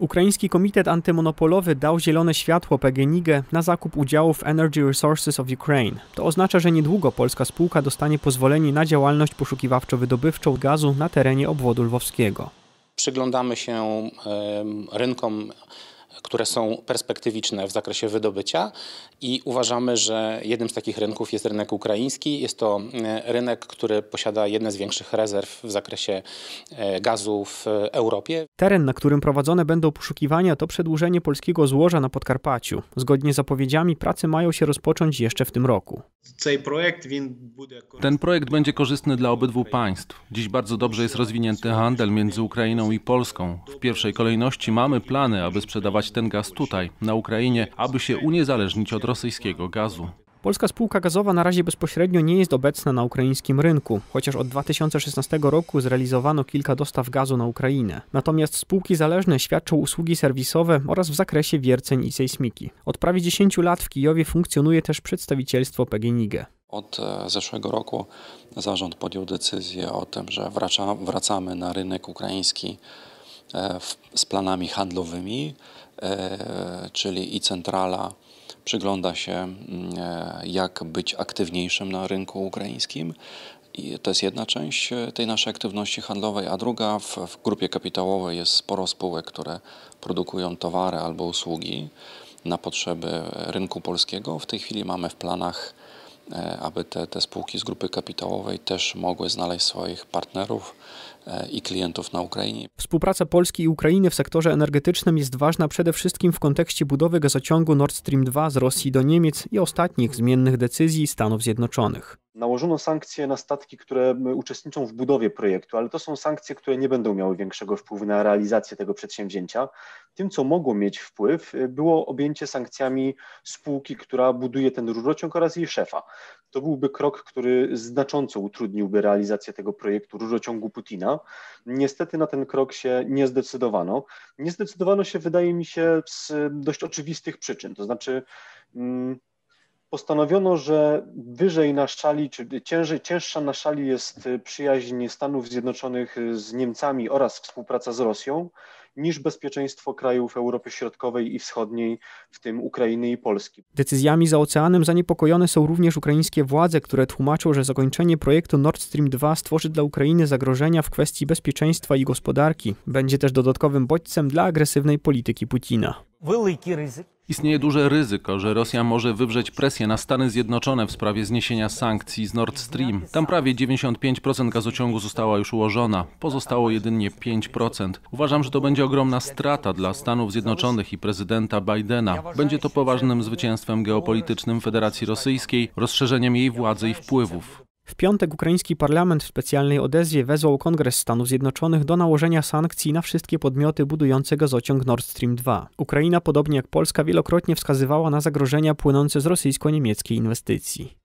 Ukraiński Komitet Antymonopolowy dał zielone światło PGNiG na zakup udziałów Energy Resources of Ukraine. To oznacza, że niedługo polska spółka dostanie pozwolenie na działalność poszukiwawczo-wydobywczą gazu na terenie obwodu lwowskiego. Przyglądamy się rynkom które są perspektywiczne w zakresie wydobycia i uważamy, że jednym z takich rynków jest rynek ukraiński. Jest to e, rynek, który posiada jedne z większych rezerw w zakresie e, gazu w Europie. Teren, na którym prowadzone będą poszukiwania, to przedłużenie polskiego złoża na Podkarpaciu. Zgodnie z zapowiedziami prace mają się rozpocząć jeszcze w tym roku. Ten projekt będzie korzystny dla obydwu państw. Dziś bardzo dobrze jest rozwinięty handel między Ukrainą i Polską. W pierwszej kolejności mamy plany, aby sprzedawać kupować ten gaz tutaj, na Ukrainie, aby się uniezależnić od rosyjskiego gazu. Polska spółka gazowa na razie bezpośrednio nie jest obecna na ukraińskim rynku, chociaż od 2016 roku zrealizowano kilka dostaw gazu na Ukrainę. Natomiast spółki zależne świadczą usługi serwisowe oraz w zakresie wierceń i sejsmiki. Od prawie 10 lat w Kijowie funkcjonuje też przedstawicielstwo PGNiG. Od e, zeszłego roku zarząd podjął decyzję o tym, że wraca, wracamy na rynek ukraiński E, z planami handlowymi, e, czyli i centrala przygląda się, mm, e, jak być aktywniejszym na rynku ukraińskim. I to jest jedna część tej naszej aktywności handlowej, a druga w, w grupie kapitałowej jest sporo spółek, które produkują towary albo usługi na potrzeby rynku polskiego. W tej chwili mamy w planach E, aby te, te spółki z grupy kapitałowej też mogły znaleźć swoich partnerów e, i klientów na Ukrainie. Współpraca Polski i Ukrainy w sektorze energetycznym jest ważna przede wszystkim w kontekście budowy gazociągu Nord Stream 2 z Rosji do Niemiec i ostatnich zmiennych decyzji Stanów Zjednoczonych. Nałożono sankcje na statki, które uczestniczą w budowie projektu, ale to są sankcje, które nie będą miały większego wpływu na realizację tego przedsięwzięcia. Tym, co mogło mieć wpływ, y, było objęcie sankcjami spółki, która buduje ten rurociąg oraz jej szefa. To byłby krok, który znacząco utrudniłby realizację tego projektu rurociągu Putina. Niestety na ten krok się nie zdecydowano. Nie zdecydowano się, wydaje mi się, z dość oczywistych przyczyn. To znaczy, mm, postanowiono, że wyżej na szali, czy ciężej, cięższa na szali jest y, przyjaźń Stanów Zjednoczonych y, z Niemcami oraz współpraca z Rosją niż bezpieczeństwo krajów Europy Środkowej i Wschodniej, w tym Ukrainy i Polski. Decyzjami za oceanem zaniepokojone są również ukraińskie władze, które tłumaczą, że zakończenie projektu Nord Stream 2 stworzy dla Ukrainy zagrożenia w kwestii bezpieczeństwa i gospodarki. Będzie też dodatkowym bodźcem dla agresywnej polityki Putina. Wielki ryzyk Istnieje duże ryzyko, że Rosja może wywrzeć presję na Stany Zjednoczone w sprawie zniesienia sankcji z Nord Stream. Tam prawie 95% gazociągu została już ułożona, pozostało jedynie 5%. Uważam, że to będzie ogromna strata dla Stanów Zjednoczonych i prezydenta Bidena. Będzie to poważnym zwycięstwem geopolitycznym Federacji Rosyjskiej, rozszerzeniem jej władzy i wpływów. W piątek ukraiński parlament w specjalnej odezwie wezwał Kongres Stanów Zjednoczonych do nałożenia sankcji na wszystkie podmioty budujące gazociąg Nord Stream 2. Ukraina, podobnie jak Polska, wielokrotnie wskazywała na zagrożenia płynące z rosyjsko-niemieckiej inwestycji.